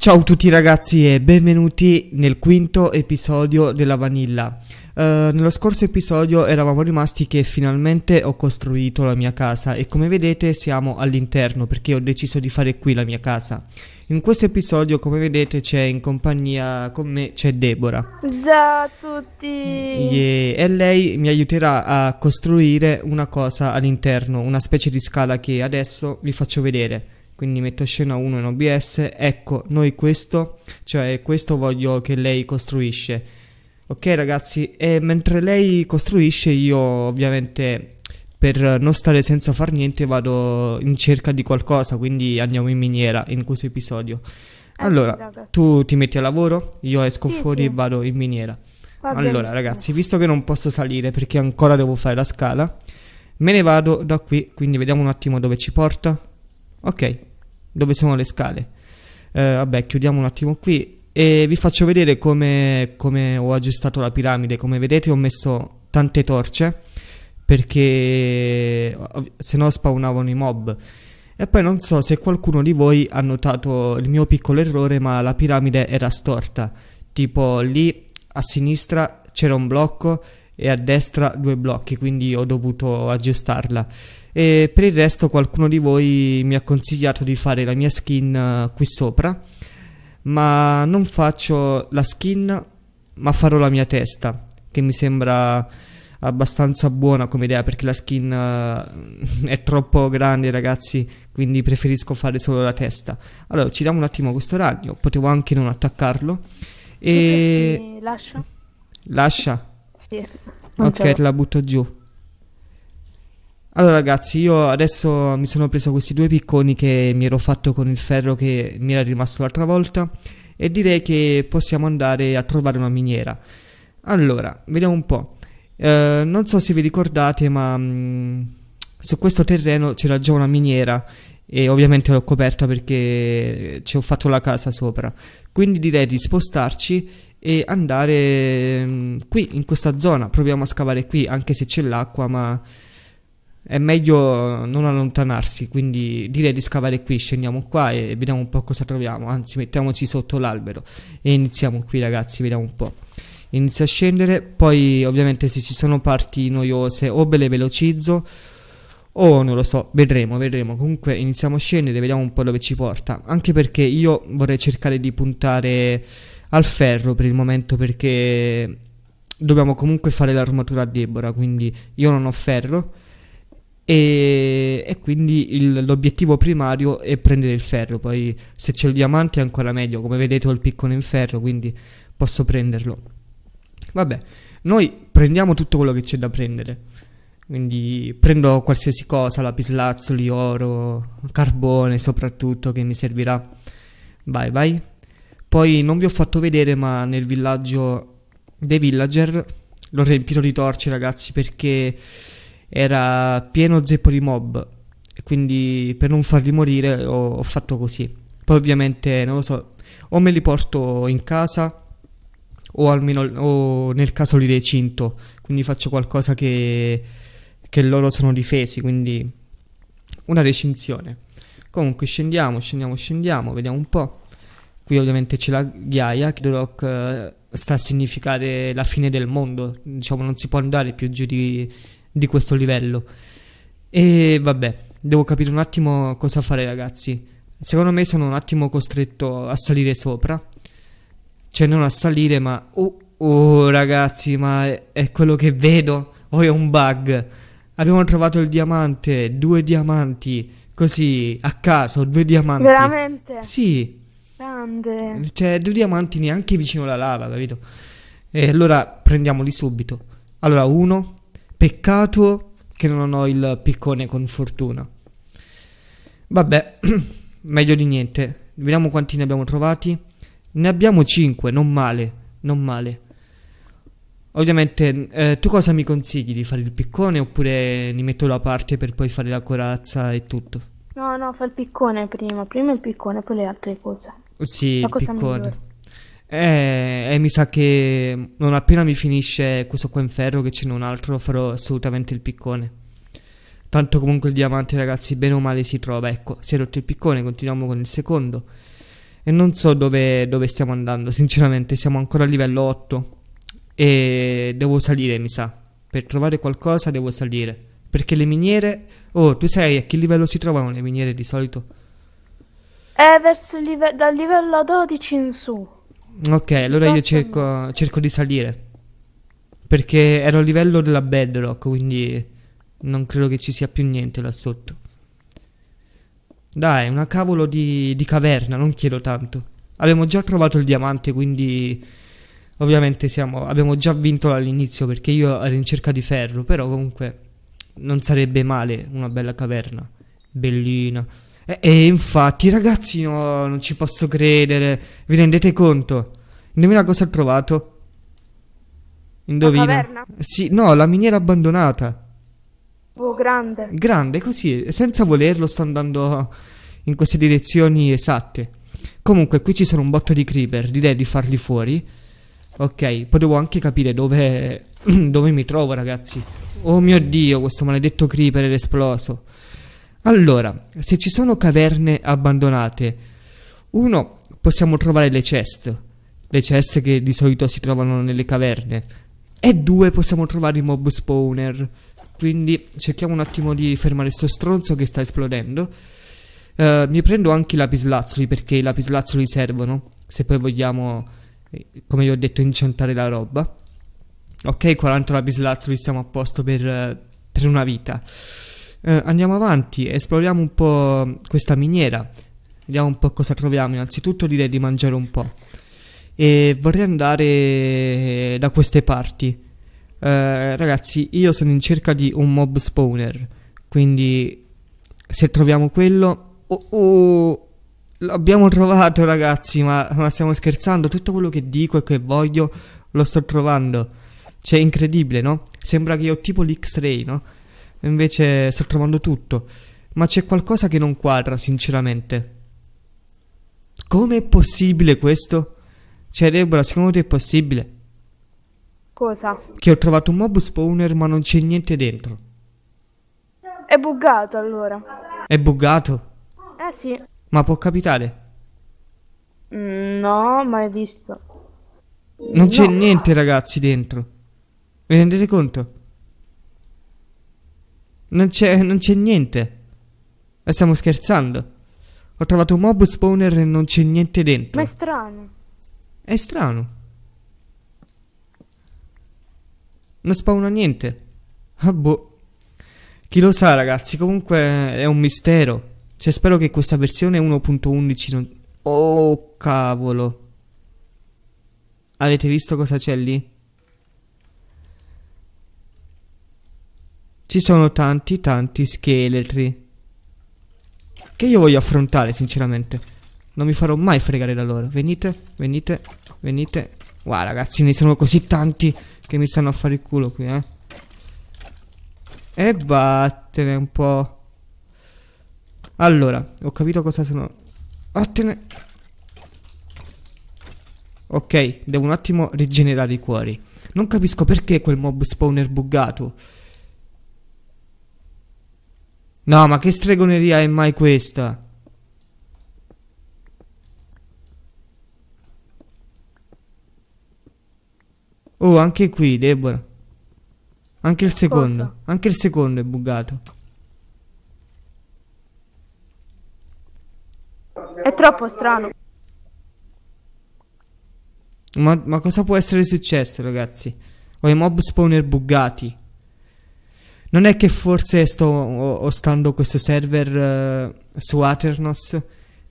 Ciao a tutti ragazzi e benvenuti nel quinto episodio della Vanilla. Uh, nello scorso episodio eravamo rimasti che finalmente ho costruito la mia casa e come vedete siamo all'interno perché ho deciso di fare qui la mia casa. In questo episodio come vedete c'è in compagnia con me c'è Deborah. Ciao a tutti! Yeah. E lei mi aiuterà a costruire una cosa all'interno, una specie di scala che adesso vi faccio vedere quindi metto scena 1 in OBS, ecco, noi questo, cioè questo voglio che lei costruisce. Ok ragazzi, e mentre lei costruisce io ovviamente per non stare senza far niente vado in cerca di qualcosa, quindi andiamo in miniera in questo episodio. Eh, allora, tu ti metti a lavoro, io esco sì, fuori sì. e vado in miniera. Va allora, benissimo. ragazzi, visto che non posso salire perché ancora devo fare la scala, me ne vado da qui, quindi vediamo un attimo dove ci porta. Ok, dove sono le scale. Eh, vabbè, chiudiamo un attimo qui e vi faccio vedere come, come ho aggiustato la piramide. Come vedete ho messo tante torce perché se no spawnavano i mob. E poi non so se qualcuno di voi ha notato il mio piccolo errore, ma la piramide era storta. Tipo lì a sinistra c'era un blocco e a destra due blocchi, quindi ho dovuto aggiustarla. E per il resto qualcuno di voi mi ha consigliato di fare la mia skin eh, qui sopra, ma non faccio la skin, ma farò la mia testa, che mi sembra abbastanza buona come idea perché la skin uh, è troppo grande ragazzi quindi preferisco fare solo la testa allora ci diamo un attimo questo ragno potevo anche non attaccarlo e lascia lascia sì, ok, te la butto giù. Allora ragazzi, io adesso mi sono preso questi due picconi che mi ero fatto con il ferro che mi era rimasto l'altra volta e direi che possiamo andare a trovare una miniera. Allora, vediamo un po'. Eh, non so se vi ricordate, ma mh, mm, su questo terreno c'era già una miniera e ovviamente l'ho coperta perché ci ho fatto la casa sopra. Quindi direi di spostarci e andare mm, qui in questa zona. Proviamo a scavare qui anche se c'è l'acqua, ma è meglio non allontanarsi. Quindi direi di scavare qui. Scendiamo qua e vediamo un po' cosa troviamo. Anzi, mettiamoci sotto l'albero e iniziamo qui, ragazzi. Vediamo un po'. Inizio a scendere. Poi, ovviamente, se ci sono parti noiose o ve le velocizzo. o non lo so, vedremo, vedremo. Comunque iniziamo a scendere, vediamo un po' dove ci porta. Anche perché io vorrei cercare di puntare al ferro per il momento perché dobbiamo comunque fare l'armatura a Deborah, quindi io non ho ferro e, e quindi il, l'obiettivo primario è prendere il ferro, poi se c'è il diamante è ancora meglio, come vedete ho il piccone in ferro, quindi posso prenderlo. Vabbè, noi prendiamo tutto quello che c'è da prendere. Quindi prendo qualsiasi cosa, lapislazzoli, oro, carbone soprattutto che mi servirà. Vai, vai. Poi non vi ho fatto vedere, ma nel villaggio dei villager l'ho riempito di torce, ragazzi, perché era pieno zeppo di mob. E quindi per non farli morire ho, ho fatto così. Poi ovviamente, non lo so, o me li porto in casa o almeno o nel caso li recinto, quindi faccio qualcosa che, che loro sono difesi, quindi una recinzione. Comunque scendiamo, scendiamo, scendiamo, vediamo un po'. Qui ovviamente c'è la ghiaia, che The Rock eh, sta a significare la fine del mondo, diciamo non si può andare più giù di, di questo livello. E vabbè, devo capire un attimo cosa fare ragazzi. Secondo me sono un attimo costretto a salire sopra, cioè non a salire ma... Oh, oh ragazzi, ma è, quello che vedo, o oh, è un bug. Abbiamo trovato il diamante, due diamanti, così a caso, due diamanti. Veramente? Sì, Grande. Cioè, due diamanti neanche vicino alla lava, capito? E allora prendiamoli subito. Allora, uno, peccato che non ho il piccone con fortuna. Vabbè, meglio di niente. Vediamo quanti ne abbiamo trovati. Ne abbiamo 5, non male, non male. Ovviamente, eh, tu cosa mi consigli di fare il piccone oppure li metto da parte per poi fare la corazza e tutto? No, no, fa il piccone prima, prima il piccone, poi le altre cose. Sì, il piccone. Eh, e mi sa che non appena mi finisce questo qua in ferro che ce n'è un altro farò assolutamente il piccone. Tanto comunque il diamante ragazzi bene o male si trova. Ecco, si è rotto il piccone, continuiamo con il secondo. E non so dove, dove stiamo andando, sinceramente siamo ancora a livello 8. E devo salire mi sa. Per trovare qualcosa devo salire. Perché le miniere... Oh, tu sai a che livello si trovano le miniere di solito? È verso live- dal livello 12 in su. Ok, allora io esatto. cerco, cerco di salire. Perché ero a livello della bedrock, quindi non credo che ci sia più niente là sotto. Dai, una cavolo di, di caverna, non chiedo tanto. Abbiamo già trovato il diamante, quindi ovviamente siamo, abbiamo già vinto all'inizio perché io ero in cerca di ferro, però comunque non sarebbe male una bella caverna. Bellina. E, infatti, ragazzi, no, non ci posso credere. Vi rendete conto? Indovina cosa ho trovato? Indovina. La caverna? Sì, no, la miniera abbandonata. Oh, grande. Grande, così, senza volerlo sto andando in queste direzioni esatte. Comunque, qui ci sono un botto di creeper, direi di farli fuori. Ok, poi devo anche capire dove, dove mi trovo, ragazzi. Oh mio Dio, questo maledetto creeper è esploso. Allora, se ci sono caverne abbandonate, uno, possiamo trovare le chest, le chest che di solito si trovano nelle caverne, e due, possiamo trovare i mob spawner. Quindi cerchiamo un attimo di fermare sto stronzo che sta esplodendo. Uh, mi prendo anche i lapislazzoli perché i lapislazzoli servono se poi vogliamo, eh, come vi ho detto, incantare la roba. Ok, 40 lapislazzoli, siamo a posto per, eh, per una vita. Eh, andiamo avanti, esploriamo un po' questa miniera, vediamo un po' cosa troviamo. Innanzitutto direi di mangiare un po'. E vorrei andare da queste parti. Eh, ragazzi, io sono in cerca di un mob spawner, quindi se troviamo quello... Oh, oh, l'abbiamo trovato ragazzi, ma, ma stiamo scherzando, tutto quello che dico e che voglio lo sto trovando. Cioè, incredibile, no? Sembra che io ho tipo l'X-Ray, no? Invece sto trovando tutto. Ma c'è qualcosa che non quadra, sinceramente. Come è possibile questo? Cioè, Deborah, secondo te è possibile? Cosa? Che ho trovato un mob spawner ma non c'è niente dentro. È buggato allora. È buggato? Eh sì. Ma può capitare? Mm, no, mai visto. Non c'è no. niente ragazzi dentro. Vi rendete conto? Non c'è, non c'è niente. Ma stiamo scherzando. Ho trovato un mob spawner e non c'è niente dentro. Ma è strano. È strano. Non spawna niente. Ah boh. Chi lo sa ragazzi, comunque è un mistero. Cioè spero che questa versione 1.11 non... Oh cavolo. Avete visto cosa c'è lì? ci sono tanti tanti scheletri. Che io voglio affrontare, sinceramente. Non mi farò mai fregare da loro. Venite, venite, venite. Guarda, wow, ragazzi, ne sono così tanti che mi stanno a fare il culo qui, eh. E vattene un po'. Allora, ho capito cosa sono. Vattene. Ok, devo un attimo rigenerare i cuori. Non capisco perché quel mob spawner buggato. No, ma che stregoneria è mai questa? Oh, anche qui, Deborah. Anche il secondo. Anche il secondo è buggato. È troppo strano. Ma, ma cosa può essere successo, ragazzi? Ho i mob spawner buggati. Non è che forse sto ostando questo server uh, su Aternos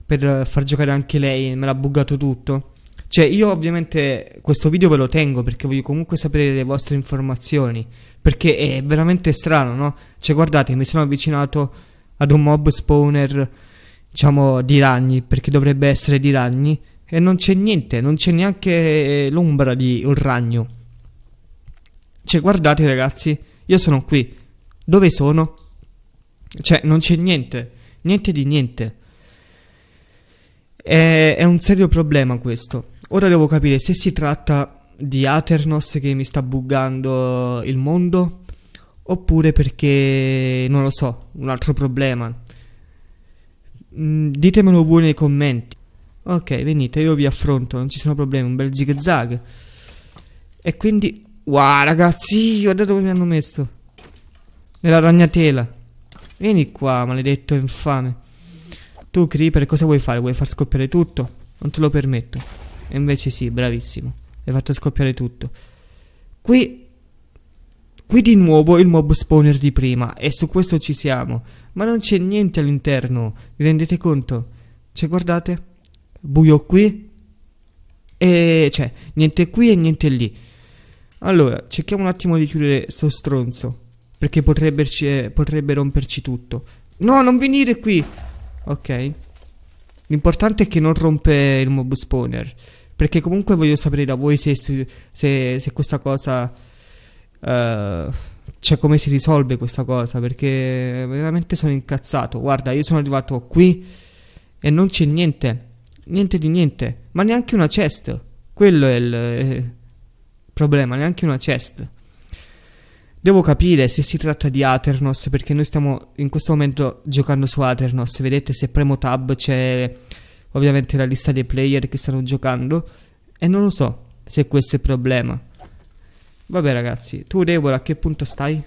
per uh, far giocare anche lei, me l'ha buggato tutto. Cioè, io ovviamente questo video ve lo tengo perché voglio comunque sapere le vostre informazioni. Perché è veramente strano, no? Cioè, guardate, mi sono avvicinato ad un mob spawner, diciamo, di ragni, perché dovrebbe essere di ragni. E non c'è niente, non c'è neanche l'ombra di un ragno. Cioè, guardate ragazzi, io sono qui. Dove sono? Cioè, non c'è niente, niente di niente. È, è un serio problema questo. Ora devo capire se si tratta di Aternos che mi sta buggando il mondo oppure perché, non lo so, un altro problema. Mm, ditemelo voi nei commenti. Ok, venite, io vi affronto, non ci sono problemi, un bel zig zag. E quindi... Wow, ragazzi, guardate dove mi hanno messo. Nella ragnatela. Vieni qua, maledetto infame. Tu, Creeper, cosa vuoi fare? Vuoi far scoppiare tutto? Non te lo permetto. E invece sì, bravissimo. Hai fatto scoppiare tutto. Qui... Qui di nuovo il mob spawner di prima. E su questo ci siamo. Ma non c'è niente all'interno. Vi rendete conto? Cioè, guardate. Buio qui. E... Cioè, niente qui e niente lì. Allora, cerchiamo un attimo di chiudere sto stronzo. Perché potrebbe, eh, potrebbe romperci tutto. No, non venire qui. Ok. L'importante è che non rompe il mob spawner. Perché comunque voglio sapere da voi se, se, se questa cosa... Uh, cioè come si risolve questa cosa. Perché veramente sono incazzato. Guarda, io sono arrivato qui e non c'è niente. Niente di niente. Ma neanche una chest. Quello è il eh, problema, neanche una chest. Devo capire se si tratta di Aternos perché noi stiamo in questo momento giocando su Aternos. Vedete se premo tab c'è ovviamente la lista dei player che stanno giocando e non lo so se questo è il problema. Vabbè ragazzi, tu Deborah a che punto stai?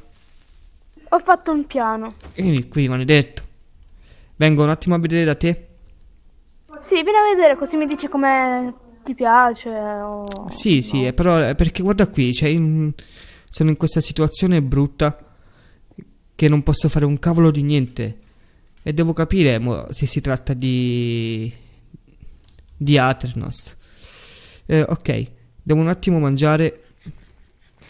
Ho fatto un piano. Vieni qui, maledetto. Vengo un attimo a vedere da te. Sì, vieni a vedere così mi dici come ti piace. O... Sì, no. sì, però eh, perché guarda qui, c'è in sono in questa situazione brutta che non posso fare un cavolo di niente e devo capire se si tratta di di Aternos eh, ok devo un attimo mangiare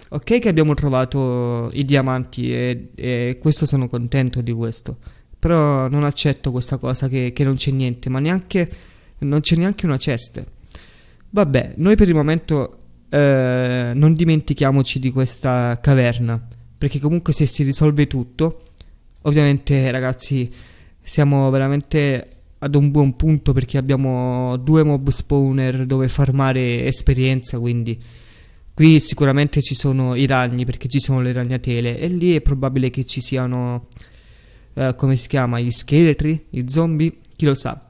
ok che abbiamo trovato i diamanti e, e questo sono contento di questo però non accetto questa cosa che, che non c'è niente ma neanche non c'è neanche una cesta vabbè noi per il momento eh, non dimentichiamoci di questa caverna, perché comunque se si risolve tutto, ovviamente ragazzi siamo veramente ad un buon punto perché abbiamo due mob spawner dove farmare esperienza, quindi qui sicuramente ci sono i ragni perché ci sono le ragnatele e lì è probabile che ci siano, eh, come si chiama, gli scheletri, i zombie, chi lo sa.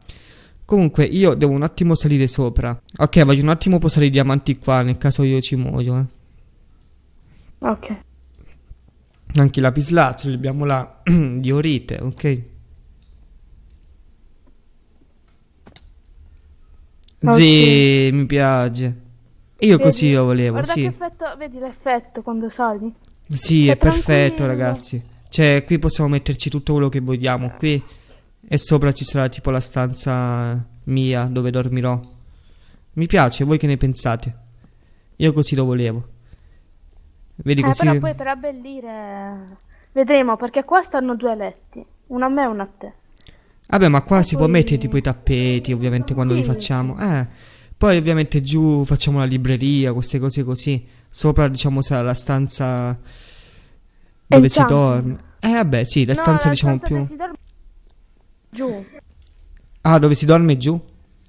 Comunque io devo un attimo salire sopra. Ok, voglio un attimo posare i diamanti qua nel caso io ci muoio, eh. Ok. Anche i lapislazzi, abbiamo la diorite, ok. Okay. Sì, mi piace. Io vedi, così lo volevo, guarda sì. Effetto, vedi l'effetto quando sali? Sì, è perfetto, ragazzi. Cioè, qui possiamo metterci tutto quello che vogliamo. Qui e sopra ci sarà tipo la stanza mia dove dormirò. Mi piace, voi che ne pensate? Io così lo volevo. Vedi eh, così... Però puoi trabellire... Vedremo, perché qua stanno due letti. Uno a me e uno a te. Vabbè, ma qua e si poi... può mettere tipo i tappeti, ovviamente, quando sì. li facciamo. Eh, poi ovviamente giù facciamo la libreria, queste cose così. Sopra, diciamo, sarà la stanza dove si dorme. Eh, vabbè, sì, la no, stanza, la diciamo, più... Giù. Ah, dove si dorme giù?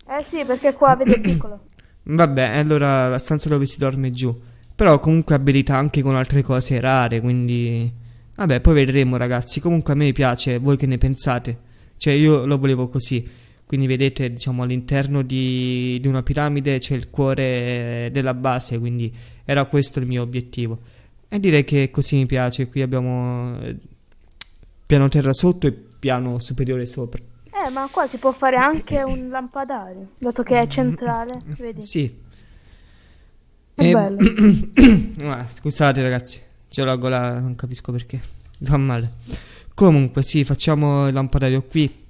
Eh sì, perché qua vedo piccolo. Vabbè, eh, allora la stanza dove si dorme giù. Però comunque abilità anche con altre cose rare, quindi... Vabbè, poi vedremo ragazzi. Comunque a me piace, voi che ne pensate? Cioè io lo volevo così. Quindi vedete, diciamo, all'interno di, di una piramide c'è il cuore della base, quindi era questo il mio obiettivo. E direi che così mi piace. Qui abbiamo eh, piano terra sotto e piano superiore sopra. Eh, ma qua si può fare anche un lampadario, dato che è centrale, mm. vedi? Sì. È e... Ehm, bello. Ah, scusate ragazzi, c'è la gola, non capisco perché, mi fa male. Comunque sì, facciamo il lampadario qui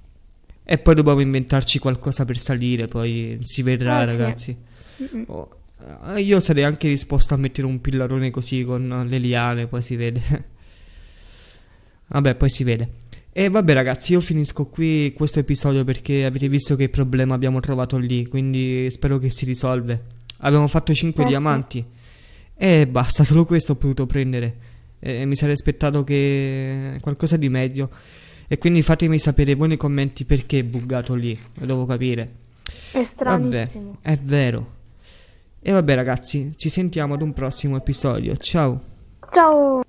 e poi dobbiamo inventarci qualcosa per salire, poi si vedrà ah, eh, ragazzi. Oh, eh, io sarei anche disposto a mettere un pillarone così con le liane, poi si vede. Vabbè, poi si vede. E vabbè ragazzi, io finisco qui questo episodio perché avete visto che problema abbiamo trovato lì, quindi spero che si risolve. Abbiamo fatto 5 Grazie. diamanti e basta, solo questo ho potuto prendere. E mi sarei aspettato che qualcosa di meglio. E quindi fatemi sapere voi nei commenti perché è buggato lì, lo devo capire. È stranissimo. Vabbè, è vero. E vabbè ragazzi, ci sentiamo ad un prossimo episodio. Ciao. Ciao.